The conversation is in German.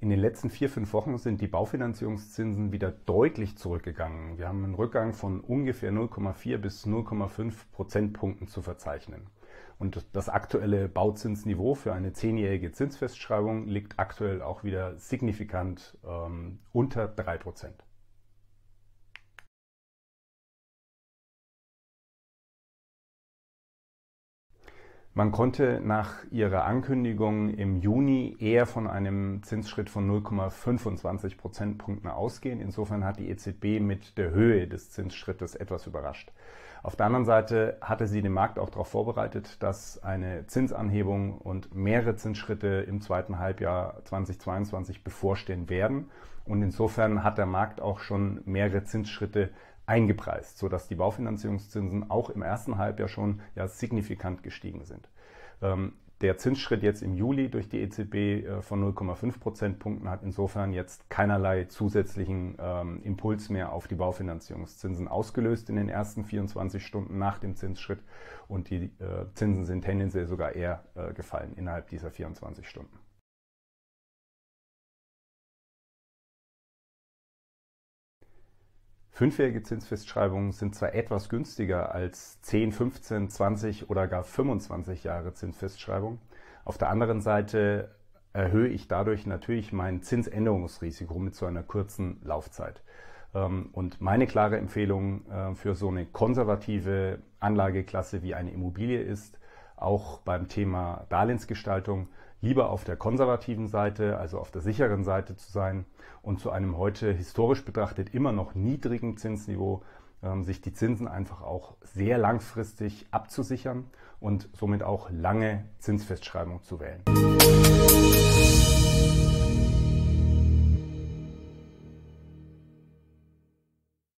In den letzten vier, fünf Wochen sind die Baufinanzierungszinsen wieder deutlich zurückgegangen. Wir haben einen Rückgang von ungefähr 0,4 bis 0,5 Prozentpunkten zu verzeichnen. Und das aktuelle Bauzinsniveau für eine zehnjährige Zinsfestschreibung liegt aktuell auch wieder signifikant ähm, unter drei Prozent. Man konnte nach ihrer Ankündigung im Juni eher von einem Zinsschritt von 0,25 Prozentpunkten ausgehen. Insofern hat die EZB mit der Höhe des Zinsschrittes etwas überrascht. Auf der anderen Seite hatte sie den Markt auch darauf vorbereitet, dass eine Zinsanhebung und mehrere Zinsschritte im zweiten Halbjahr 2022 bevorstehen werden. Und insofern hat der Markt auch schon mehrere Zinsschritte eingepreist, sodass die Baufinanzierungszinsen auch im ersten Halbjahr schon ja, signifikant gestiegen sind. Ähm, der Zinsschritt jetzt im Juli durch die EZB äh, von 0,5 Prozentpunkten hat insofern jetzt keinerlei zusätzlichen ähm, Impuls mehr auf die Baufinanzierungszinsen ausgelöst in den ersten 24 Stunden nach dem Zinsschritt und die äh, Zinsen sind tendenziell sogar eher äh, gefallen innerhalb dieser 24 Stunden. Fünfjährige Zinsfestschreibungen sind zwar etwas günstiger als 10, 15, 20 oder gar 25 Jahre Zinsfestschreibung. Auf der anderen Seite erhöhe ich dadurch natürlich mein Zinsänderungsrisiko mit so einer kurzen Laufzeit. Ähm, und meine klare Empfehlung äh, für so eine konservative Anlageklasse wie eine Immobilie ist, auch beim Thema Darlehensgestaltung lieber auf der konservativen Seite, also auf der sicheren Seite zu sein und zu einem heute historisch betrachtet immer noch niedrigen Zinsniveau ähm, sich die Zinsen einfach auch sehr langfristig abzusichern und somit auch lange Zinsfestschreibung zu wählen. Musik